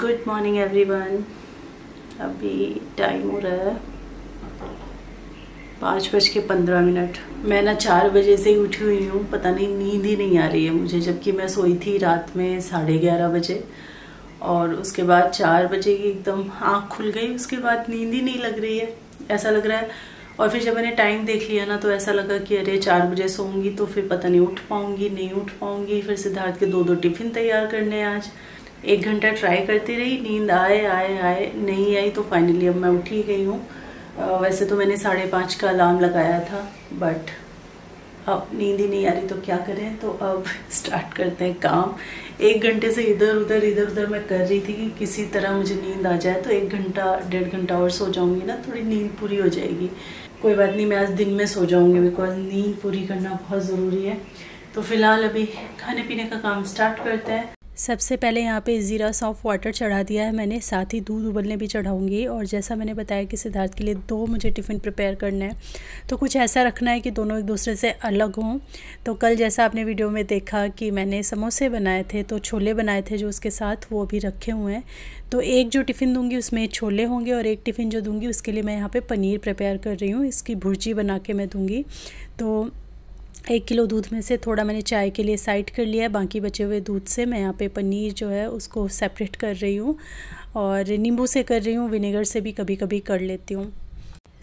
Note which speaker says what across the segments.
Speaker 1: good morning everyone अभी time हो रहा है पाँच बज के पंद्रह मिनट मैं ना चार बजे से ही उठी हुई हूँ पता नहीं नींद ही नहीं आ रही है मुझे जबकि मैं सोई थी रात में साढ़े ग्यारह बजे और उसके बाद चार बजे की एकदम आँख खुल गई उसके बाद नींद ही नहीं लग रही है ऐसा लग रहा है और फिर जब मैंने टाइम देख लिया ना तो ऐसा लगा कि अरे चार बजे सोऊंगी तो फिर पता नहीं उठ पाऊंगी नहीं उठ पाऊंगी फिर सिद्धार्थ के दो दो टिफ़िन तैयार करने आज एक घंटा ट्राई करती रही नींद आए आए आए नहीं आई तो फाइनली अब मैं उठी ही गई हूँ वैसे तो मैंने साढ़े पाँच का अलार्म लगाया था बट अब नींद ही नहीं आ रही तो क्या करें तो अब स्टार्ट करते हैं काम एक घंटे से इधर उधर इधर उधर मैं कर रही थी कि किसी तरह मुझे नींद आ जाए तो एक घंटा डेढ़ घंटा और सो जाऊँगी ना थोड़ी नींद पूरी हो जाएगी कोई बात नहीं मैं आज दिन में सो जाऊँगी बिकॉज नींद पूरी करना बहुत ज़रूरी है तो फिलहाल अभी खाने पीने का काम स्टार्ट करते हैं सबसे पहले यहाँ पे ज़ीरा सॉफ़्ट वाटर चढ़ा दिया है मैंने साथ ही दूध उबलने भी चढ़ाऊँगी और जैसा मैंने बताया कि सिद्धार्थ के लिए दो मुझे टिफ़िन प्रिपेयर करना है तो कुछ ऐसा रखना है कि दोनों एक दूसरे से अलग हों तो कल जैसा आपने वीडियो में देखा कि मैंने समोसे बनाए थे तो छोले बनाए थे जो उसके साथ वो भी रखे हुए हैं तो एक जो टिफ़िन दूँगी उसमें छोले होंगे और एक टिफ़िन जो दूँगी उसके लिए मैं यहाँ पर पनीर प्रिपेयर कर रही हूँ इसकी भुर्जी बना के मैं दूँगी तो एक किलो दूध में से थोड़ा मैंने चाय के लिए साइड कर लिया है बाकी बचे हुए दूध से मैं यहाँ पे पनीर जो है उसको सेपरेट कर रही हूँ और नींबू से कर रही हूँ विनेगर से भी कभी कभी कर लेती हूँ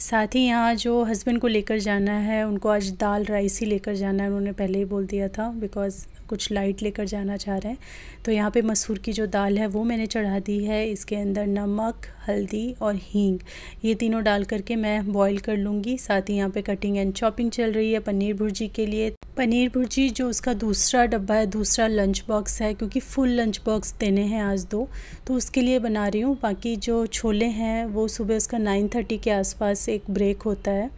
Speaker 1: साथ ही यहाँ जो हस्बैंड को लेकर जाना है उनको आज दाल राइस ही लेकर जाना है उन्होंने पहले ही बोल दिया था बिकॉज़ कुछ लाइट लेकर जाना चाह रहे हैं तो यहाँ पे मसूर की जो दाल है वो मैंने चढ़ा दी है इसके अंदर नमक हल्दी और हींग ये तीनों डाल करके मैं बॉईल कर लूँगी साथ ही यहाँ पे कटिंग एंड चॉपिंग चल रही है पनीर भुर्जी के लिए पनीर भुर्जी जो उसका दूसरा डब्बा है दूसरा लंच बॉक्स है क्योंकि फुल लंच बॉक्स देने हैं आज दो तो उसके लिए बना रही हूँ बाकी जो छोले हैं वो सुबह उसका नाइन थर्टी के आसपास एक ब्रेक होता है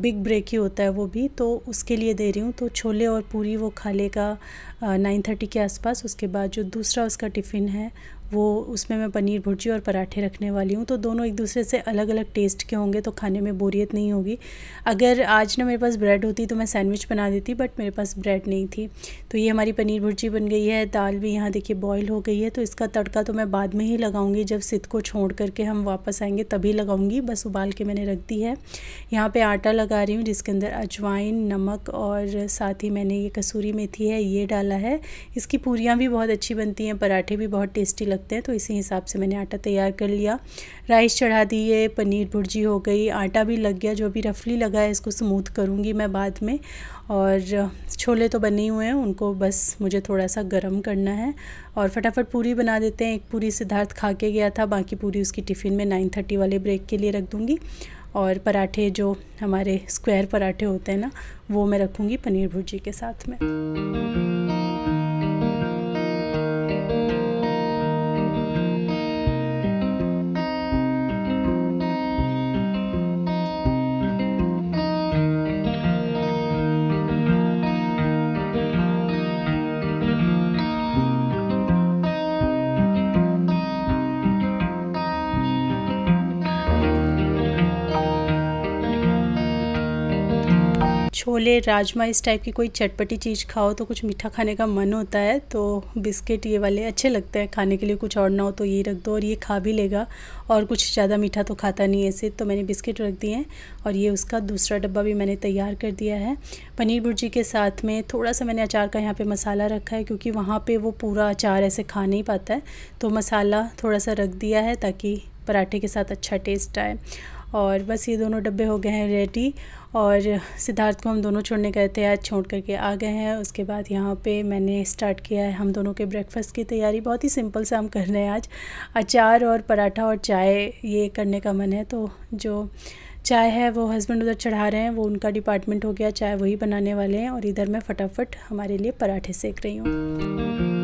Speaker 1: बिग ब्रेक ही होता है वो भी तो उसके लिए दे रही हूँ तो छोले और पूरी वो खा लेगा नाइन थर्टी के आसपास उसके बाद जो दूसरा उसका टिफ़िन है वो उसमें मैं पनीर भुर्जी और पराठे रखने वाली हूँ तो दोनों एक दूसरे से अलग अलग टेस्ट के होंगे तो खाने में बोरियत नहीं होगी अगर आज ना मेरे पास ब्रेड होती तो मैं सैंडविच बना देती बट मेरे पास ब्रेड नहीं थी तो ये हमारी पनीर भुर्जी बन गई है दाल भी यहाँ देखिए बॉयल हो गई है तो इसका तड़का तो मैं बाद में ही लगाऊंगी जब सिद्ध को छोड़ करके हम वापस आएँगे तभी लगाऊँगी बस उबाल के मैंने रख दी है यहाँ पर आटा लगा रही हूँ जिसके अंदर अजवाइन नमक और साथ ही मैंने ये कसूरी मेथी है ये डाला है इसकी पूरियाँ भी बहुत अच्छी बनती हैं पराठे भी बहुत टेस्टी लगते हैं तो इसी हिसाब से मैंने आटा तैयार कर लिया राइस चढ़ा दिए पनीर भुर्जी हो गई आटा भी लग गया जो भी रफली लगा है इसको स्मूथ करूँगी मैं बाद में और छोले तो बने हुए हैं उनको बस मुझे थोड़ा सा गर्म करना है और फटाफट पूरी बना देते हैं एक पूरी सिद्धार्थ खा के गया था बाकी पूरी उसकी टिफ़िन में नाइन थर्टी वाले ब्रेक के लिए रख दूँगी और पराठे जो हमारे स्क्वायर पराठे होते हैं ना वो मैं रखूँगी पनीर भुर्जी के साथ में छोले राजमा इस टाइप की कोई चटपटी चीज़ खाओ तो कुछ मीठा खाने का मन होता है तो बिस्किट ये वाले अच्छे लगते हैं खाने के लिए कुछ और ना हो तो ये रख दो और ये खा भी लेगा और कुछ ज़्यादा मीठा तो खाता नहीं ऐसे तो मैंने बिस्किट रख दिए हैं और ये उसका दूसरा डब्बा भी मैंने तैयार कर दिया है पनीर भुर्जी के साथ में थोड़ा सा मैंने अचार का यहाँ पर मसाला रखा है क्योंकि वहाँ पर वो पूरा अचार ऐसे खा नहीं पाता है तो मसाला थोड़ा सा रख दिया है ताकि पराठे के साथ अच्छा टेस्ट आए और बस ये दोनों डब्बे हो गए हैं रेडी और सिद्धार्थ को हम दोनों छोड़ने गए थे आज छोड़ करके आ गए हैं उसके बाद यहाँ पे मैंने स्टार्ट किया है हम दोनों के ब्रेकफास्ट की तैयारी बहुत ही सिंपल से हम कर रहे हैं आज अचार और पराठा और चाय ये करने का मन है तो जो चाय है वो हस्बैंड उधर चढ़ा रहे हैं वो उनका डिपार्टमेंट हो गया चाय वही बनाने वाले हैं और इधर मैं फटाफट हमारे लिए पराठे सेक रही हूँ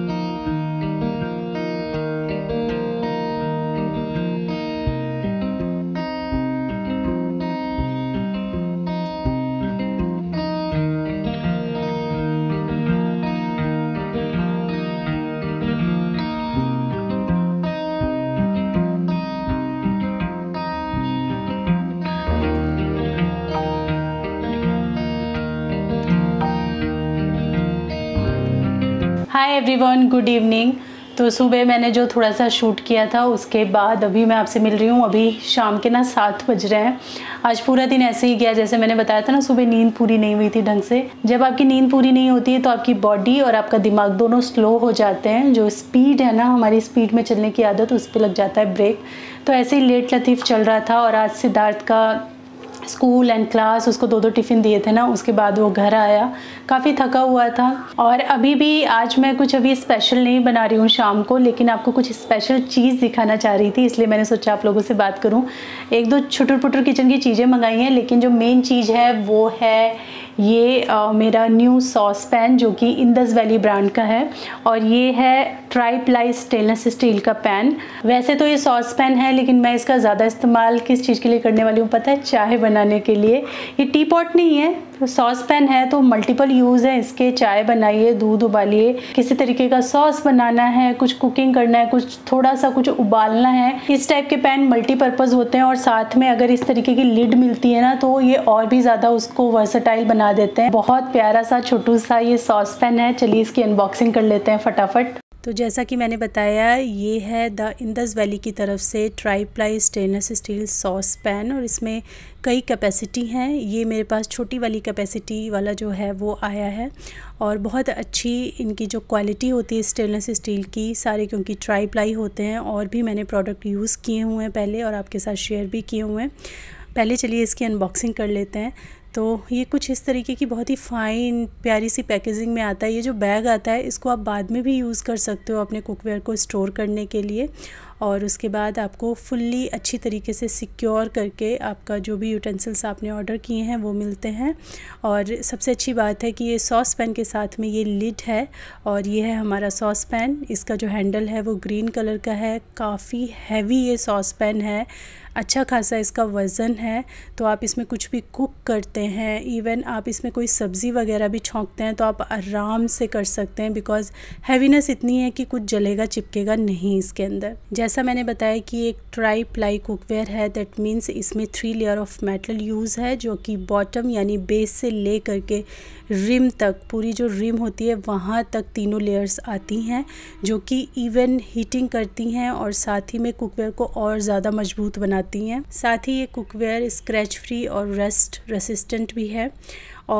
Speaker 1: हाय एवरीवन गुड इवनिंग तो सुबह मैंने जो थोड़ा सा शूट किया था उसके बाद अभी मैं आपसे मिल रही हूँ अभी शाम के ना सात बज रहे हैं आज पूरा दिन ऐसे ही गया जैसे मैंने बताया था ना सुबह नींद पूरी नहीं हुई थी ढंग से जब आपकी नींद पूरी नहीं होती है तो आपकी बॉडी और आपका दिमाग दोनों स्लो हो जाते हैं जो स्पीड है ना हमारी स्पीड में चलने की आदत उस पर लग जाता है ब्रेक तो ऐसे ही लेट लतीफ़ चल रहा था और आज सिद्धार्थ का स्कूल एंड क्लास उसको दो दो टिफ़िन दिए थे ना उसके बाद वो घर आया काफ़ी थका हुआ था और अभी भी आज मैं कुछ अभी स्पेशल नहीं बना रही हूँ शाम को लेकिन आपको कुछ स्पेशल चीज़ दिखाना चाह रही थी इसलिए मैंने सोचा आप लोगों से बात करूँ एक दो छुटर पुटर किचन की चीज़ें मंगाई हैं लेकिन जो मेन चीज़ है वो है ये आ, मेरा न्यू सॉस पैन जो कि इंदस वैली ब्रांड का है और ये है ट्राई प्लाई स्टेनलेस स्टील का पैन वैसे तो ये सॉस पैन है लेकिन मैं इसका ज़्यादा इस्तेमाल किस चीज़ के लिए करने वाली हूँ पता है चाय बनाने के लिए ये टी पॉट नहीं है सॉस पैन है तो मल्टीपल यूज़ है इसके चाय बनाइए दूध उबालिए किसी तरीके का सॉस बनाना है कुछ कुकिंग करना है कुछ थोड़ा सा कुछ उबालना है इस टाइप के पैन मल्टीपर्पज़ होते हैं और साथ में अगर इस तरीके की लिड मिलती है ना तो ये और भी ज़्यादा उसको वर्सटाइल बना देते हैं बहुत प्यारा सा छोटू सा ये सॉस पैन है चलिए इसकी अनबॉक्सिंग कर लेते हैं फटाफट तो जैसा कि मैंने बताया ये है द इंदस वैली की तरफ से tri ply stainless steel sauce pan और इसमें कई कैपेसिटी हैं ये मेरे पास छोटी वाली कैपेसिटी वाला जो है वो आया है और बहुत अच्छी इनकी जो क्वालिटी होती है स्टेनलेस स्टील की सारे क्योंकि ट्राई प्लाई होते हैं और भी मैंने प्रोडक्ट यूज़ किए हुए हैं पहले और आपके साथ शेयर भी किए हुए हैं पहले चलिए इसकी अनबॉक्सिंग कर लेते हैं तो ये कुछ इस तरीके की बहुत ही फ़ाइन प्यारी सी पैकेजिंग में आता है ये जो बैग आता है इसको आप बाद में भी यूज़ कर सकते हो अपने कुकवेयर को स्टोर करने के लिए और उसके बाद आपको फुल्ली अच्छी तरीके से सिक्योर करके आपका जो भी यूटेंसिल्स आपने ऑर्डर किए हैं वो मिलते हैं और सबसे अच्छी बात है कि ये सॉस पैन के साथ में ये लिड है और ये है हमारा सॉस पैन इसका जो हैंडल है वो ग्रीन कलर का है काफ़ी हैवी ये सॉस पैन है अच्छा खासा इसका वज़न है तो आप इसमें कुछ भी कुक करते हैं इवन आप इसमें कोई सब्ज़ी वगैरह भी छोंकते हैं तो आप आराम से कर सकते हैं बिकॉज़ हैवीनेस इतनी है कि कुछ जलेगा चिपकेगा नहीं इसके अंदर जैसे जैसा मैंने बताया कि एक ट्राई प्लाई कुकवेयर है दैट मीन्स इसमें three layer of metal use है जो कि बॉटम यानी बेस से ले करके रिम तक पूरी जो रिम होती है वहाँ तक तीनों लेयर्स आती हैं जो कि इवन हीटिंग करती हैं और साथ ही में कुकवेयर को और ज़्यादा मजबूत बनाती हैं साथ ही ये कुकवेयर स्क्रैच फ्री और रेस्ट रेसिस्टेंट भी है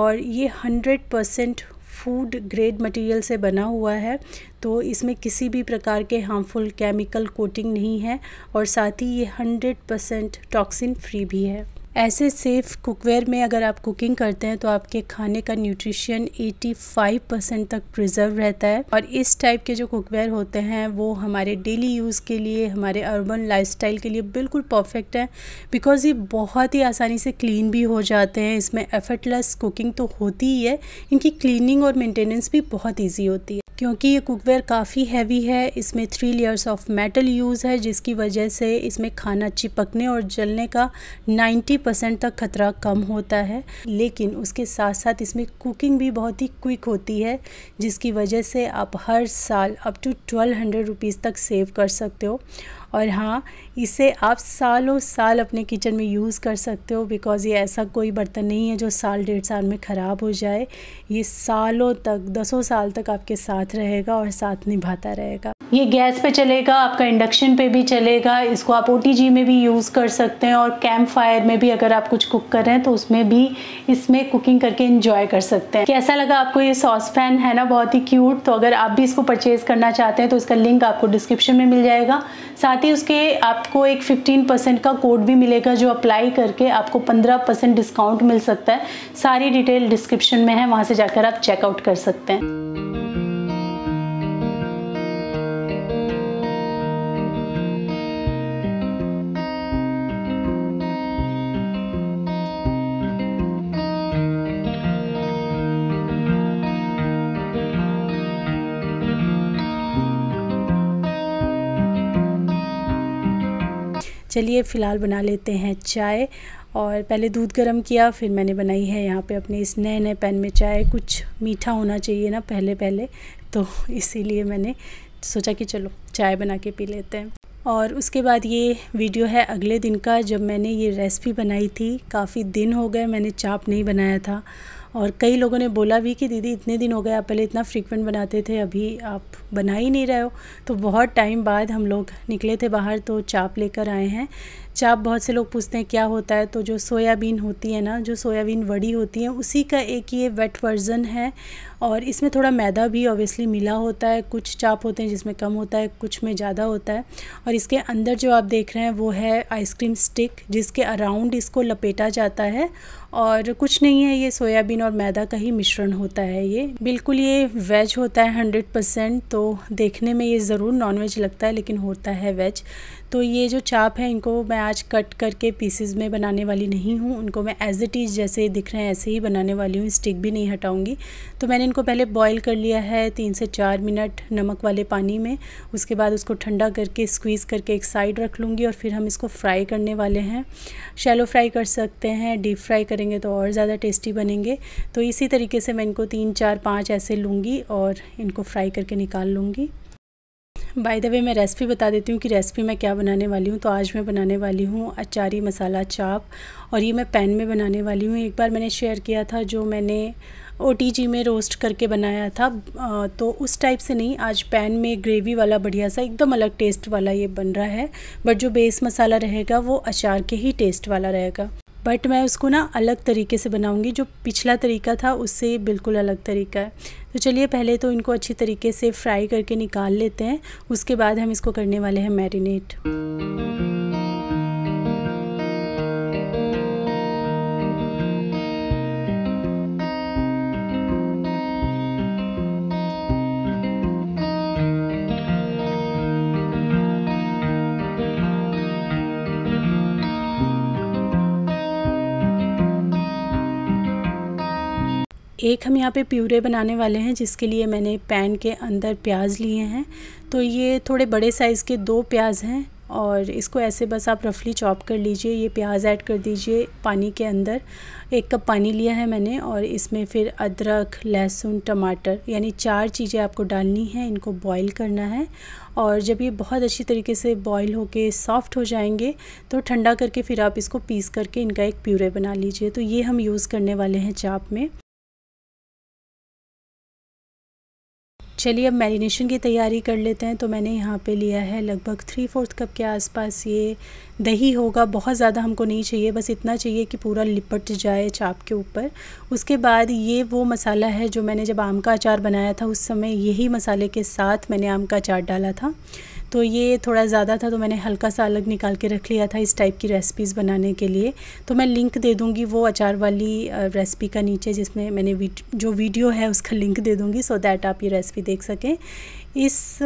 Speaker 1: और ये hundred percent food grade material से बना हुआ है तो इसमें किसी भी प्रकार के हार्मफुल केमिकल कोटिंग नहीं है और साथ ही ये 100 परसेंट टॉक्सिन फ्री भी है ऐसे सेफ कुकवेयर में अगर आप कुकिंग करते हैं तो आपके खाने का न्यूट्रिशन 85 परसेंट तक प्रिजर्व रहता है और इस टाइप के जो कुकवेयर होते हैं वो हमारे डेली यूज़ के लिए हमारे अर्बन लाइफस्टाइल के लिए बिल्कुल परफेक्ट है बिकॉज़ ये बहुत ही आसानी से क्लीन भी हो जाते हैं इसमें एफर्टलेस कुकिंग तो होती ही है इनकी क्लीनिंग और मेनटेनेंस भी बहुत ईजी होती है क्योंकि ये कुकवेयर काफ़ी हैवी है इसमें three layers of metal use है जिसकी वजह से इसमें खाना चिपकने और जलने का 90 परसेंट तक खतरा कम होता है लेकिन उसके साथ साथ इसमें कुकिंग भी बहुत ही क्विक होती है जिसकी वजह से आप हर साल up to twelve hundred rupees तक सेव कर सकते हो और हाँ इसे आप सालों साल अपने किचन में यूज़ कर सकते हो बिकॉज़ ये ऐसा कोई बर्तन नहीं है जो साल डेढ़ साल में ख़राब हो जाए ये सालों तक दसों साल तक आपके साथ रहेगा और साथ निभाता रहेगा ये गैस पे चलेगा आपका इंडक्शन पे भी चलेगा इसको आप ओ में भी यूज़ कर सकते हैं और कैंप फायर में भी अगर आप कुछ कुक कर रहे हैं तो उसमें भी इसमें कुकिंग करके इंजॉय कर सकते हैं कैसा लगा आपको ये सॉस पैन है ना बहुत ही क्यूट तो अगर आप भी इसको परचेज़ करना चाहते हैं तो इसका लिंक आपको डिस्क्रिप्शन में मिल जाएगा साथ ही उसके आपको एक फिफ्टीन का कोड भी मिलेगा जो अप्लाई करके आपको पंद्रह डिस्काउंट मिल सकता है सारी डिटेल डिस्क्रिप्शन में है वहाँ से जाकर आप चेकआउट कर सकते हैं चलिए फ़िलहाल बना लेते हैं चाय और पहले दूध गर्म किया फिर मैंने बनाई है यहाँ पे अपने इस नए नए पैन में चाय कुछ मीठा होना चाहिए ना पहले पहले तो इसीलिए मैंने सोचा कि चलो चाय बना के पी लेते हैं और उसके बाद ये वीडियो है अगले दिन का जब मैंने ये रेसिपी बनाई थी काफ़ी दिन हो गए मैंने चाप नहीं बनाया था और कई लोगों ने बोला भी कि दीदी इतने दिन हो गए आप पहले इतना फ्रीक्वेंट बनाते थे अभी आप बना ही नहीं रहे हो तो बहुत टाइम बाद हम लोग निकले थे बाहर तो चाप लेकर आए हैं चाप बहुत से लोग पूछते हैं क्या होता है तो जो सोयाबीन होती है ना जो सोयाबीन वड़ी होती है उसी का एक ये वेट वर्ज़न है और इसमें थोड़ा मैदा भी ऑब्वियसली मिला होता है कुछ चाप होते हैं जिसमें कम होता है कुछ में ज़्यादा होता है और इसके अंदर जो आप देख रहे हैं वो है आइसक्रीम स्टिक जिसके अराउंड इसको लपेटा जाता है और कुछ नहीं है ये सोयाबीन और मैदा का ही मिश्रण होता है ये बिल्कुल ये वेज होता है हंड्रेड परसेंट तो देखने में ये ज़रूर नॉन लगता है लेकिन होता है वेज तो ये जो चाप है इनको मैं आज कट करके पीसेज में बनाने वाली नहीं हूँ उनको मैं एज इट इज़ जैसे दिख रहे हैं ऐसे ही बनाने वाली हूँ स्टिक भी नहीं हटाऊँगी तो मैंने इनको पहले बॉयल कर लिया है तीन से चार मिनट नमक वाले पानी में उसके बाद उसको ठंडा करके स्क्वीज़ करके एक साइड रख लूँगी और फिर हम इसको फ्राई करने वाले हैं शैलो फ्राई कर सकते हैं डीप फ्राई करेंगे तो और ज़्यादा टेस्टी बनेंगे तो इसी तरीके से मैं इनको तीन चार पाँच ऐसे लूँगी और इनको फ्राई करके निकाल लूँगी बाय द वे मैं रेसिपी बता देती हूँ कि रेसिपी मैं क्या बनाने वाली हूँ तो आज मैं बनाने वाली हूँ अचारी मसाला चाप और ये मैं पैन में बनाने वाली हूँ एक बार मैंने शेयर किया था जो मैंने ओ में रोस्ट करके बनाया था तो उस टाइप से नहीं आज पैन में ग्रेवी वाला बढ़िया सा एकदम अलग टेस्ट वाला ये बन रहा है बट जो बेस मसाला रहेगा वो अचार के ही टेस्ट वाला रहेगा बट मैं उसको ना अलग तरीके से बनाऊंगी जो पिछला तरीका था उससे बिल्कुल अलग तरीका है तो चलिए पहले तो इनको अच्छी तरीके से फ्राई करके निकाल लेते हैं उसके बाद हम इसको करने वाले हैं मैरिनेट एक हम यहाँ पे प्यूरे बनाने वाले हैं जिसके लिए मैंने पैन के अंदर प्याज लिए हैं तो ये थोड़े बड़े साइज़ के दो प्याज हैं और इसको ऐसे बस आप रफली चॉप कर लीजिए ये प्याज ऐड कर दीजिए पानी के अंदर एक कप पानी लिया है मैंने और इसमें फिर अदरक लहसुन टमाटर यानी चार चीज़ें आपको डालनी हैं इनको बॉईल करना है और जब ये बहुत अच्छी तरीके से बॉईल होके सॉफ्ट हो जाएंगे तो ठंडा करके फिर आप इसको पीस करके इनका एक प्यूरे बना लीजिए तो ये हम यूज़ करने वाले हैं चाप में चलिए अब मैरिनेशन की तैयारी कर लेते हैं तो मैंने यहाँ पे लिया है लगभग थ्री फोर्थ कप के आसपास ये दही होगा बहुत ज़्यादा हमको नहीं चाहिए बस इतना चाहिए कि पूरा लिपट जाए चाप के ऊपर उसके बाद ये वो मसाला है जो मैंने जब आम का अचार बनाया था उस समय यही मसाले के साथ मैंने आम का अचार डाला था तो ये थोड़ा ज़्यादा था तो मैंने हल्का सा अलग निकाल के रख लिया था इस टाइप की रेसिपीज़ बनाने के लिए तो मैं लिंक दे दूँगी वो अचार वाली रेसिपी का नीचे जिसमें मैंने जो वीडियो है उसका लिंक दे दूँगी सो दैट आप ये रेसिपी देख सकें इस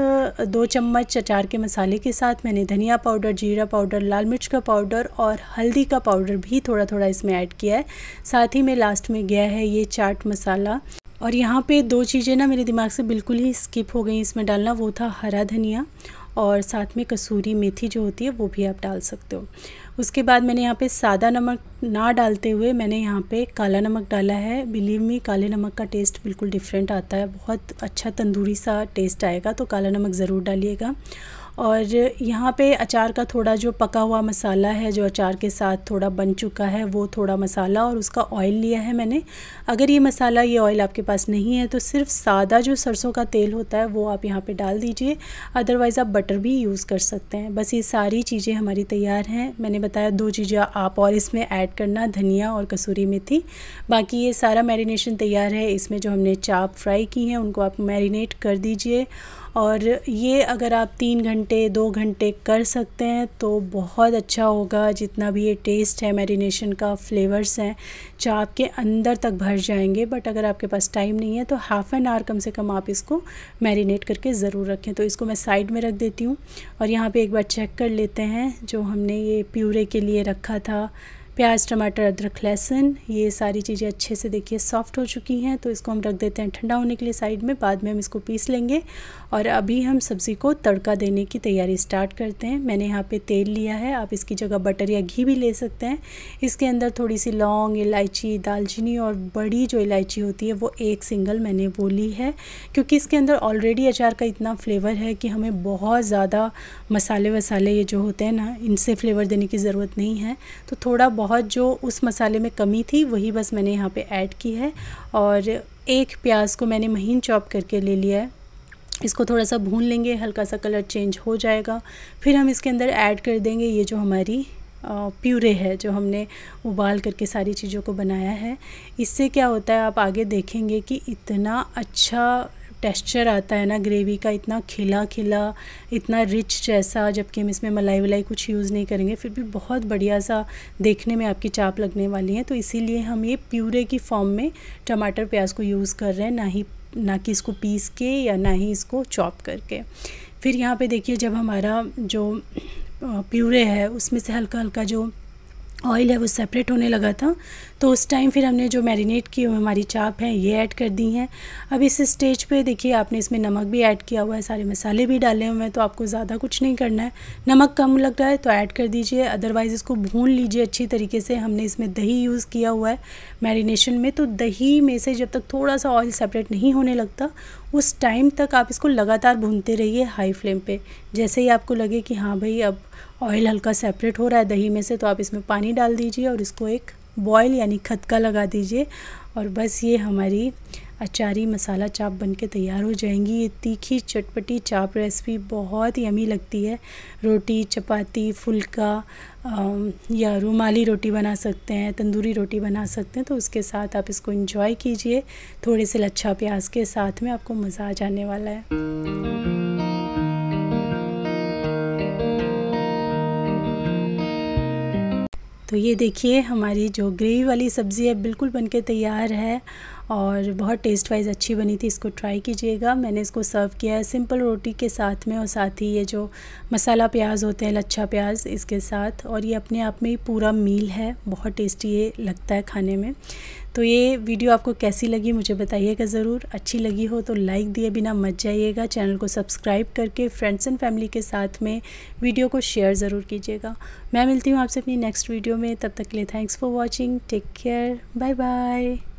Speaker 1: दो चम्मच अचार के मसाले के साथ मैंने धनिया पाउडर जीरा पाउडर लाल मिर्च का पाउडर और हल्दी का पाउडर भी थोड़ा थोड़ा इसमें ऐड किया है साथ ही में लास्ट में गया है ये चाट मसाला और यहाँ पे दो चीज़ें ना मेरे दिमाग से बिल्कुल ही स्किप हो गई इसमें डालना वो था हरा धनिया और साथ में कसूरी मेथी जो होती है वो भी आप डाल सकते हो उसके बाद मैंने यहाँ पे सादा नमक ना डालते हुए मैंने यहाँ पे काला नमक डाला है बिलीव मी काले नमक का टेस्ट बिल्कुल डिफरेंट आता है बहुत अच्छा तंदूरी सा टेस्ट आएगा तो काला नमक ज़रूर डालिएगा और यहाँ पे अचार का थोड़ा जो पका हुआ मसाला है जो अचार के साथ थोड़ा बन चुका है वो थोड़ा मसाला और उसका ऑयल लिया है मैंने अगर ये मसाला ये ऑयल आपके पास नहीं है तो सिर्फ सादा जो सरसों का तेल होता है वो आप यहाँ पे डाल दीजिए अदरवाइज़ आप बटर भी यूज़ कर सकते हैं बस ये सारी चीज़ें हमारी तैयार हैं मैंने बताया दो चीज़ें आप और इसमें ऐड करना धनिया और कसूरी मेथी बाकी ये सारा मैरिनेशन तैयार है इसमें जो हमने चाप फ्राई की हैं उनको आप मैरिनेट कर दीजिए और ये अगर आप तीन घंटे दो घंटे कर सकते हैं तो बहुत अच्छा होगा जितना भी ये टेस्ट है मैरिनेशन का फ्लेवर्स हैं चाप के अंदर तक भर जाएंगे बट अगर आपके पास टाइम नहीं है तो हाफ़ एन आवर कम से कम आप इसको मैरिनेट करके ज़रूर रखें तो इसको मैं साइड में रख देती हूँ और यहाँ पर एक बार चेक कर लेते हैं जो हमने ये प्यूरे के लिए रखा था प्याज टमाटर अदरक लहसुन ये सारी चीज़ें अच्छे से देखिए सॉफ्ट हो चुकी हैं तो इसको हम रख देते हैं ठंडा होने के लिए साइड में बाद में हम इसको पीस लेंगे और अभी हम सब्ज़ी को तड़का देने की तैयारी स्टार्ट करते हैं मैंने यहाँ पे तेल लिया है आप इसकी जगह बटर या घी भी ले सकते हैं इसके अंदर थोड़ी सी लौंग इलायची दालचीनी और बड़ी जो इलायची होती है वो एक सिंगल मैंने वो ली है क्योंकि इसके अंदर ऑलरेडी अचार का इतना फ्लेवर है कि हमें बहुत ज़्यादा मसाले वसाले ये जो होते हैं ना इनसे फ्लेवर देने की ज़रूरत नहीं है तो थोड़ा बहुत जो उस मसाले में कमी थी वही बस मैंने यहाँ पे ऐड की है और एक प्याज को मैंने महीन चॉप करके ले लिया है इसको थोड़ा सा भून लेंगे हल्का सा कलर चेंज हो जाएगा फिर हम इसके अंदर ऐड कर देंगे ये जो हमारी प्यूरे है जो हमने उबाल करके सारी चीज़ों को बनाया है इससे क्या होता है आप आगे देखेंगे कि इतना अच्छा टेक्स्चर आता है ना ग्रेवी का इतना खिला खिला इतना रिच जैसा जबकि हम इसमें मलाई वलाई कुछ यूज़ नहीं करेंगे फिर भी बहुत बढ़िया सा देखने में आपकी चाप लगने वाली है तो इसीलिए हम ये प्यूरे की फॉर्म में टमाटर प्याज को यूज़ कर रहे हैं ना ही ना कि इसको पीस के या ना ही इसको चॉप करके फिर यहाँ पर देखिए जब हमारा जो प्यूरे है उसमें से हल्का हल्का जो ऑयल है वो सेपरेट होने लगा था तो उस टाइम फिर हमने जो मैरिनेट की हुई हमारी चाप हैं ये ऐड कर दी हैं अब इस स्टेज पे देखिए आपने इसमें नमक भी ऐड किया हुआ है सारे मसाले भी डाले हुए हैं तो आपको ज़्यादा कुछ नहीं करना है नमक कम लग रहा है तो ऐड कर दीजिए अदरवाइज़ इसको भून लीजिए अच्छी तरीके से हमने इसमें दही यूज़ किया हुआ है मैरिनेशन में तो दही में से जब तक थोड़ा सा ऑयल सेपरेट नहीं होने लगता उस टाइम तक आप इसको लगातार भूनते रहिए हाई फ्लेम पर जैसे ही आपको लगे कि हाँ भाई अब ऑयल हल्का सेपरेट हो रहा है दही में से तो आप इसमें पानी डाल दीजिए और इसको एक बॉयल यानी खतका लगा दीजिए और बस ये हमारी अचारी मसाला चाप बन के तैयार हो जाएंगी ये तीखी चटपटी चाप रेसिपी बहुत ही यमी लगती है रोटी चपाती फुल्का या रुमाली रोटी बना सकते हैं तंदूरी रोटी बना सकते हैं तो उसके साथ आप इसको इंजॉय कीजिए थोड़े से लच्छा प्याज के साथ में आपको मज़ा आ जाने वाला है तो ये देखिए हमारी जो ग्रेवी वाली सब्ज़ी है बिल्कुल बनके तैयार है और बहुत टेस्ट वाइज अच्छी बनी थी इसको ट्राई कीजिएगा मैंने इसको सर्व किया है सिंपल रोटी के साथ में और साथ ही ये जो मसाला प्याज होते हैं लच्छा प्याज इसके साथ और ये अपने आप में ही पूरा मील है बहुत टेस्टी ये लगता है खाने में तो ये वीडियो आपको कैसी लगी मुझे बताइएगा ज़रूर अच्छी लगी हो तो लाइक दिए बिना मत जाइएगा चैनल को सब्सक्राइब करके फ्रेंड्स एंड फैमिली के साथ में वीडियो को शेयर ज़रूर कीजिएगा मैं मिलती हूँ आपसे अपनी नेक्स्ट वीडियो में तब तक के लिए thanks for watching take care bye bye